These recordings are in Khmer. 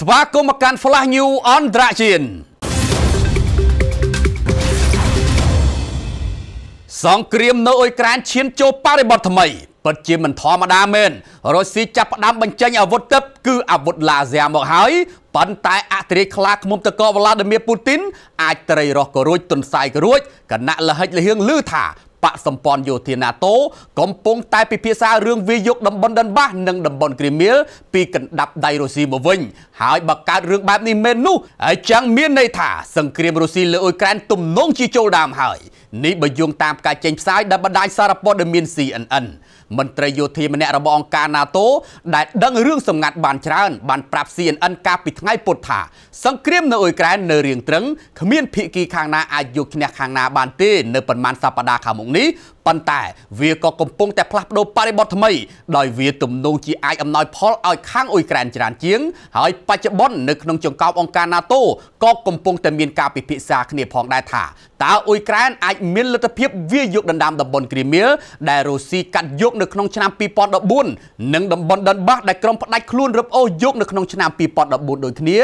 ស្វាគមន៍មកកាន់ Flash News អន្តរជាតិសង្គ្រាមនៅអ៊ុយក្រែនឈានចូលបរិបទថ្មីពិតជាមិនធម្មតាមែនរុស្ស៊ីចាប់ផ្ដើមបញ្ចេញអាវុធទិព្វគឺអាវុធឡាស៊ែរមកហើយប៉ុន្តែអធិរាជខ្លាឃុំតកវ្លាឌីមៀពូទីនអាចត្រីរស់ក៏រួចទុនសាយក៏រួចគណៈលហិចលហៀងឮថា បកសម្ព័ន្ធយោធា NATO កំពុងតែពិភាក្សារឿងវាយកតំបន់ដិនបាសនិងតំបន់គ្រីមៀលពីកណ្ដាប់ដៃរុស្ស៊ីមកវិញហើយបើកើតរឿងបែបនេះមែននោះអញ្ចឹងមានន័យថាសង្គ្រាមរុស្ស៊ីលើអ៊ុយក្រែនទំនង ជាចូលដើមហើយនេះបើយោងតាមការចេញផ្សាយដែលបណ្ដាញសារព័ត៌មាន CNN មន្ត្រីយោធាម្នាក់របស់អង្គការ NATO ដែលដឹងរឿងសម្ងាត់បានច្រើនបានប្រាប់ CNN កាលពីថ្ងៃពុធថាសង្គ្រាមនៅអ៊ុយក្រែននៅរៀងត្រឹងគ្មានភៀកគីខាងណាអាចយកឈ្នះខាងណាបានទេនៅប៉ុន្មានសប្តាហ៍ខាងមុខនេះប៉ុន្តែវាក៏កំពុងតែផ្លាស់ប្ដូរបរិបទថ្មីដោយវាទំនងជាអាចអំណោយផលឲ្យខាងអ៊ុយក្រែនច្រើនជាងហើយបច្ចុប្បន្ននៅក្នុងចង្កោបអង្គការ NATO ក៏កំពុងតែមានការពិភាក្សាគ្នាផងដែរថាតើអ៊ុយក្រែនអាចមានលទ្ធភាពវាយកដណ្ដើមតំបន់គ្រីមៀដែលរុស្ស៊ីកាត់យកនៅក្នុង ឆ្នាំ2014និងតំបន់ដុនបាសដែលក្រុមផ្ដាច់ខ្លួនរឹបអូសយកនៅក្នុងឆ្នាំ2014ដូចគ្នា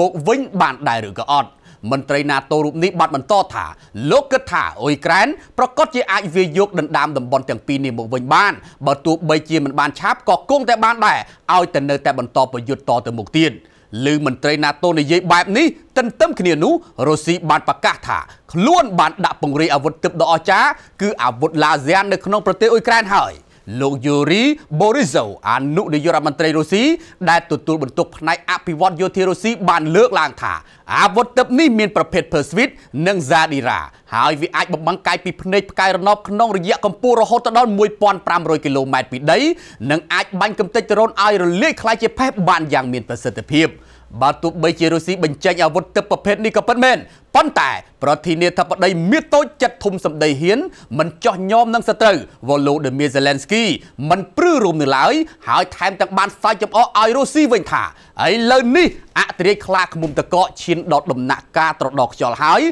មកវិញបានដែរឬក៏អត់។មន្ត្រី NATO រូបនេះបានបន្តថាលោកគិតថាអ៊ុយក្រែនប្រកាសជាអាចវាយកដណ្ដើមតំបន់ទាំងពីរនេះមកវិញបានបើទោះបីជាមិនបានឆាប់ក៏គង់តែបានដែរឲ្យតែនៅតែបន្តប្រយុទ្ធតទៅមុខទៀតឬមន្ត្រី NATO និយាយបែបនេះទន្ទឹមគ្នានោះរុស្ស៊ីបានប្រកាសថាខ្លួនបានដាក់ពង្រាយអាវុធទិព្វដ៏អស្ចារ្យគឺអាវុធឡាស៊ែននៅក្នុងប្រទេសអ៊ុយក្រែនហើយ។លោកយូរីបូរីសូអនុនាយករដ្ឋមន្ត្រីរុស្ស៊ីដែលទទួលបន្ទុកផ្នែកអភិវឌ្ឍយោធារុស្ស៊ីបានលើកឡើងថាអាវុធទិព្វនេះមានប្រភេទ Perswit និង Zadira ហើយវាអាចបំបង្កាយពីភ្នែកផ្កាយរណបក្នុងរយៈកម្ពស់រហូតដល់1500គីឡូម៉ែត្រពីដីនិងអាចបាញ់កំទេចដ្រូនឲ្យរលាយខ្លាយជាផេះបានយ៉ាង មានប្រសិទ្ធភាព។បើទោះបីជារុស្ស៊ីបញ្ចេញអាវុធទឹកប្រភេទនេះក៏ពិតមែនប៉ុន្តែ ប្រធានាធិបតីមាតូចចិត្តធំសម្ដីហ៊ានមិនចោះញោមនឹងសត្រូវវ៉ូឡូឌីមៀសេឡែនស្គីមិនព្រឺរំនៅឡើយហើយថែមទាំងបានសាយចំអកឲ្យរុស្ស៊ីវិញថាឥឡូវនេះអត្រាយខ្លាឃុំតកកឈានដល់ដំណាក់ការត្រដោខ្យល់ហើយ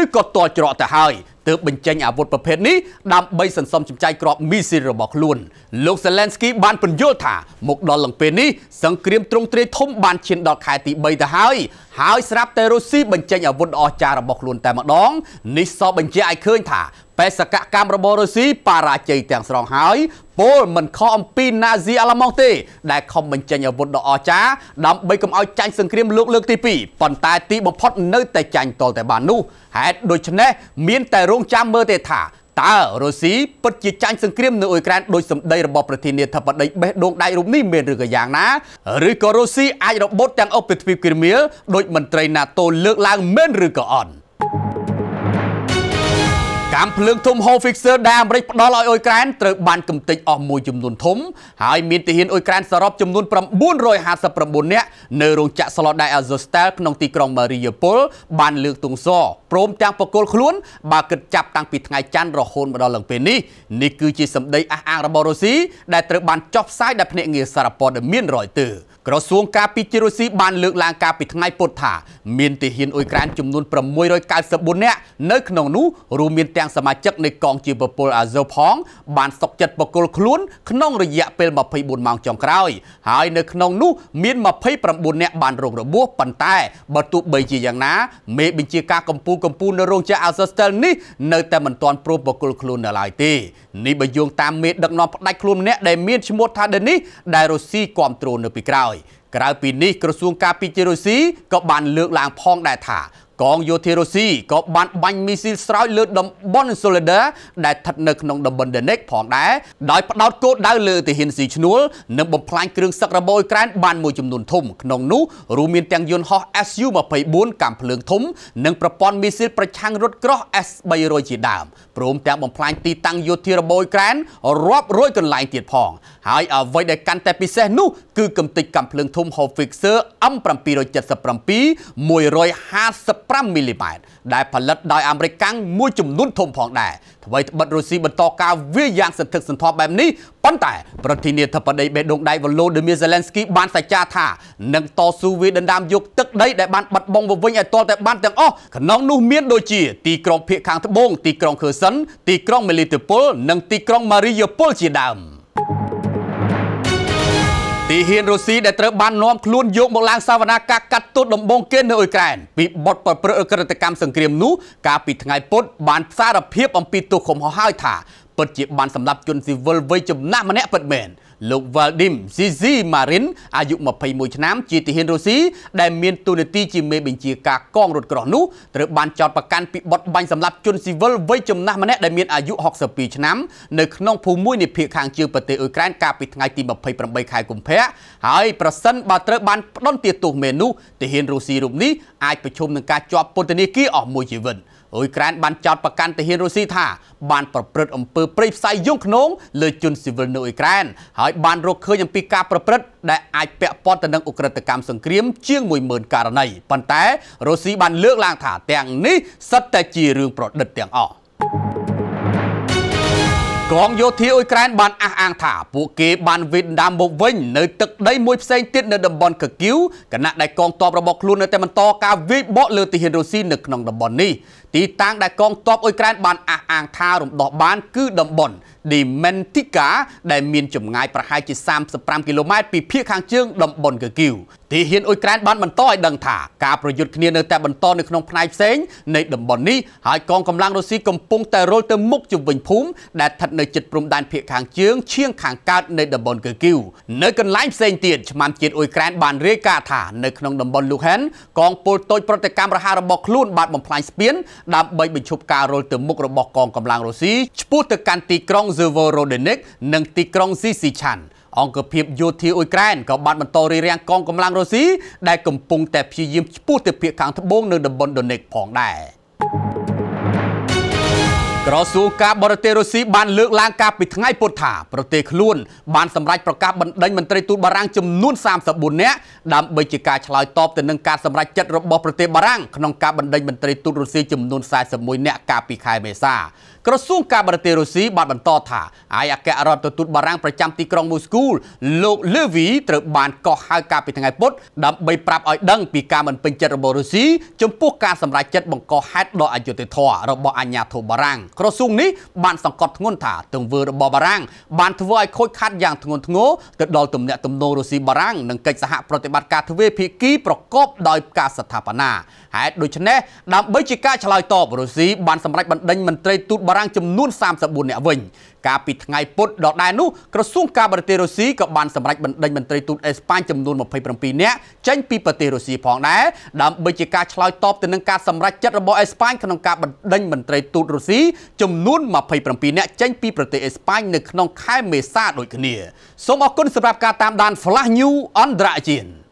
ឬក៏តល់ច្រកទៅហើយទើបបញ្ចេញអាវុធប្រភេទនេះដើម្បីសន្សំចំចាយក្របមីស៊ីលរបស់ខ្លួនលោក Zelensky បានពន្យល់ថាមកដល់លំពេលនេះសង្គ្រាមទ្រង់ទ្រាយធំបានឈានដល់ខែទី3ទៅហើយហើយស្រាប់តែរុស្ស៊ីបញ្ចេញអាវុធអស្ចារ្យរបស់ខ្លួន តែម្ដងនេះសបញ្ជាក់ឲ្យឃើញថាបេសកកម្មរបស់រុស្ស៊ីបរាជ័យទាំងស្រុងហើយពលមិនខកអំពីណាស៊ីអាឡម៉ង់ទេ ដែលខំបញ្ចេញអាវុធដ៏អស្ចារ្យដើម្បីកុំឲ្យចាញ់សង្គ្រាមលោកលើកទី2ប៉ុន្តែទីបំផុត នៅតែចាញ់តលតែបាននោះហេតុដូច្នេះមានតែរងចាំមើលទេថាតើរុស្ស៊ីពិតជាចាញ់សង្គ្រាមនៅអ៊ុយក្រែនដោយសម្ដីរបស់ប្រធានាធិបតីបេះដូងដៃរូបនេះមានឬក៏យ៉ាងណាឬក៏រុស្ស៊ីអាចរបូតទាំងអស់ពីទ្វីបគ្រីមៀលដោយមន្ត្រី NATO លើកឡើងមែនឬក៏អត់កម្មភ្លើងធំ Home Fixer ដែលអាមេរិកផ្ដល់ឲ្យអ៊ុយក្រែនត្រូវបានកំទេចអស់មួយចំនួនធំ ហើយមានទាហានអ៊ុយក្រែនសរុបចំនួន959នាក់នៅរោងចក្រ Slodai Azovstal ក្នុងទីក្រុង Mariupol បានលើកទង់សរព្រមទាំងបកគលខ្លួនបើគិតចាប់តាំងពីថ្ងៃច័ន្ទរហូតមកដល់ឡើងពេលនេះនេះគឺជាសម្ដីអះអាងរបស់រុស្ស៊ីដែលត្រូវបានចុះផ្សាយដោយភ្នាក់ងារសារព័ត៌មាន Reuters ក្រសួងការពារជាតិរុស្ស៊ីបានលើកឡើងការពីថ្ងៃពុធថាមានទាហានអ៊ុយក្រែនចំនួន694នាក់នៅក្នុងនោះរួមមានទាំងសមាជិកនៃកងជាពពលអាសូវផងបានសុកចិត្តបកគលខ្លួនក្នុងរយៈពេល24ម៉ោងចុងក្រោយហើយនៅក្នុងនោះមាន29នាក់បានរងរបួសប៉ុន្តែបើទោះបីជាយ៉ាងណាមេបញ្ជាការកម្ពុជាកម្ពុជានៅរោងចក្រអាសូស្ទែលនេះនៅតែមិនទាន់ព្រមបកគលខ្លួននៅឡើយទេនេះបើយោងតាមមេដឹកនាំផ្ដាច់ខ្លួនម្នាក់ដែលមានឈ្មោះថាដេនីសដែលរុស្ស៊ីគ្រប់គ្រងនៅពីក្រោយក្រៅពីនេះក្រសួងការពារជាតិរុស្ស៊ីក៏បានលើកឡើងផងដែរថាកងយោធារុស្ស៊ីក៏បានបាញ់មីស៊ីលស្រោចលើតំបន់សូលេដាដែលស្ថិតនៅក្នុងតំបន់ដេនិកផងដែរដោយផ្ដោតគោលដៅលើទាហានស៊ីឈ្នួលនិងបំផ្លាញគ្រឿងសឹករបស់អ៊ុយក្រែនបានមួយចំនួនធំក្នុងនោះរួមមានទាំងយន្តហោះ Su-24 កាំភ្លើងធំ និងប្រព័ន្ធមីស៊ីលប្រឆាំងរថក្រោះ S-300 ជាដើមព្រមទាំងបំផ្លាញទីតាំងយោធារបស់អ៊ុយក្រែនរាប់រយកន្លែងទៀតផង ហើយអ្វីដែលកាន់តែពិសេសនោះគឺកំទេចកាំភ្លើងធំ Howitzer M777 150 5មីលីម៉ែត្រដែលផលិតដោយអាមេរិកកាំងមួយចំនួនធំផង ដែរអ្វីត្បិតរុស្ស៊ីបន្តការវាយយ៉ាង សន្ធឹកសន្ធាប់បែបនេះប៉ុន្តែ ប្រធានាធិបតីបេដូងដៃវ៉ូឡូឌីមៀសេឡែនស្គីបានសច្ចាថានឹងតស៊ូវាដណ្ដើមយកទឹកដីដែលបានបាត់បង់ទៅវិញឲ្យទាល់តែបានទាំងអស់ក្នុងនោះមានដូចជាទីក្រុងភៀកខាងត្បូងទីក្រុងខឺសិនទីក្រុងមេលីតូពលនិងទីក្រុងម៉ារីយ៉ាពលជាដើម។ទីហ៊ានរុស្ស៊ីដែលត្រូវបាននាំខ្លួនយកមកឡើងសវនាការកាត់ទូតដំបងគេនៅអ៊ុយក្រែនពីបទប្រព្រឹត្តអក្រិតកម្មសង្គ្រាមនោះកាលពីថ្ងៃពុធបានផ្សារភាពអំពីទោសខុំហោះហើយថាពិតជាបានសម្លាប់ជនស៊ីវិលវ័យចំណាស់ម្នាក់ពិតមែន។លោក Valdim Zizi Marin អាយុ21ឆ្នាំជាទាហានរុស្ស៊ីដែលមានតួនាទីជាមេបញ្ជាការកងរថក្រោះនោះត្រូវបានចោទប្រកាន់ពីបទបាញ់សម្លាប់ជនស៊ីវិលវ័យចំណាស់ម្នាក់ដែលមានអាយុ62ឆ្នាំនៅក្នុងភូមិមួយនៃភូមិខាងជើងប្រទេសអ៊ុយក្រែនកាលពីថ្ងៃទី28ខែកុម្ភៈហើយប្រសិនបើត្រូវបានផ្ដន្ទាទោសមេនោះទាហានរុស្ស៊ីរូបនេះអាចប្រឈមនឹងការជាប់ពន្ធនាគារអស់មួយជីវិតអ៊ុយក្រែនបានចោទប្រកាន់ទាហានរុស្ស៊ីថា បានប្រព្រឹត្តអំពើព្រៃផ្សៃយងខ្នងលើជនស៊ីវិលនៅអ៊ុយក្រែនហើយឲ្យបានរកឃើញអំពីការប្រព្រឹត្តដែលអាចពាក់ព័ន្ធទៅនឹងអ ுக ្រិតកម្មសង្គ្រាម ជាង10000ករណីប៉ុន្តែរុស្ស៊ីបានលើកឡើងថាទាំងនេះសិតតែជារឿងប្រឌិតទាំងអស់កងយោធាអ៊ុយក្រែនបានអះអាងថាពួកគេបានវិដដាមមកវិញនៅទឹកដីមួយផ្សេងទៀតនៅតំបន់កគីវគណៈដែលកងទ័ពរបស់ខ្លួននៅតែបន្តការវាយបកលើទីហ៊ានរុស្ស៊ីនៅក្នុងតំបន់នេះទីតាំងដែលកងទ័ពអ៊ុយក្រែនបានអះអាងថារំដោះបានគឺតំបន់ Dimentica ដែលមានចម្ងាយប្រហែលជា35គីឡូម៉ែត្រពីភាគខាងជើងតំបន់កគីវទីហ៊ានអ៊ុយក្រែនបានបន្តឲ្យដឹងថាការប្រយុទ្ធគ្នានៅតែបន្តនៅក្នុងផ្នែកផ្សេងនៃតំបន់នេះហើយកងកម្លាំងរុស្ស៊ីកំពុងតែរុលទៅមុខជំវិញភូមិដែលស្ថិតនៅជិតព្រំដែនភៀកខាងជើងឈៀងខាងកើតនៃតំបន់កឺគីវនៅកន្លែងផ្សេងទៀតឆ្មាំជាតិអ៊ុយក្រែនបានរាយការណ៍ថានៅក្នុងតំបន់លូហានកងពលតូចប្រតិកម្មរហ័សរបស់ខ្លួនបានបំផ្លាញស្ពានដើម្បីបញ្ឈប់ការរុលទៅមុខរបស់កងកម្លាំងរុស្ស៊ីឆ្ពោះទៅកាន់ទីក្រុង Severodonetsk និងទីក្រុង Sysychan អង្គភាពយោធាអ៊ុយក្រែនក៏បានបន្តរារាំងកងកម្លាំងរុស្ស៊ីដែលកំពុងតែព្យាយាមឈ្មោះទៅភាគខាងត្បូងនៅតំបន់ដូនិកផងដែរ។ក្រសួងការបរទេសរុស្ស៊ីបានលើកឡើងការពីថ្ងៃពុធថាប្រទេសខ្លួនបានសម្រេចប្រកាសបណ្ដេញមន្ត្រីទូតបារាំងចំនួន34នាក់ដើម្បីជាការឆ្លើយតបទៅនឹងការសម្រេចចិត្តរបស់ប្រទេសបារាំងក្នុងការបណ្ដេញមន្ត្រីទូតរុស្ស៊ីចំនួន41នាក់កាលពីខែមេសាក្រសួងការបរទេសរុស្ស៊ីបានបន្តថាអាយអគ្គរដ្ឋទូតបារាំងប្រចាំទីក្រុងមូស្គូលោកលឺវីត្រូវបានកោះហៅកាលពីថ្ងៃពុធដើម្បីប្រាប់ឲ្យដឹងពីការមិនពេញចិត្តរបស់រុស្ស៊ីចំពោះការសម្រេចចិត្តបង្កហេតុដ៏អយុត្តិធម៌របស់អាជ្ញាធរបារាំងក្រសួងនេះបានសង្កត់ធ្ងន់ថាទង្វើរបស់បារាំងបានធ្វើឲ្យខូចខាតយ៉ាងធ្ងន់ធ្ងរទៅដល់ទំនាក់ទំនងរុស្ស៊ីបារាំងនិងកិច្ចសហប្រតិបត្តិការទ្វេភាគីប្រកបដោយការស្ថាបនាហេតុដូច្នេះដើម្បីជាការឆ្លើយតបរុស្ស៊ីបានសម្រេចបណ្ដេញមន្ត្រីទូតបារាំងចំនួន34នាក់វិញកាលពីថ្ងៃពុធដល់ដែរនោះក្រសួងការបរទេសរុស្ស៊ីក៏បានសម្រេចបណ្ដេញមន្ត្រីទូតអេស្ប៉ាញចំនួន27នាក់ចេញពីប្រទេសរុស្ស៊ីផងដែរដើម្បីជាការឆ្លើយតបទៅនឹងការសម្រេចចិត្តរបស់អេស្ប៉ាញក្នុងការបណ្ដេញមន្ត្រីទូតរុស្ស៊ីចំនួន27អ្នកចេញពីប្រទេសអេស្ប៉ាញនៅក្នុងខែមេសាដូចគ្នាសូមអរគុណសម្រាប់ការតាមដាន Flash News អន្តរជាតិ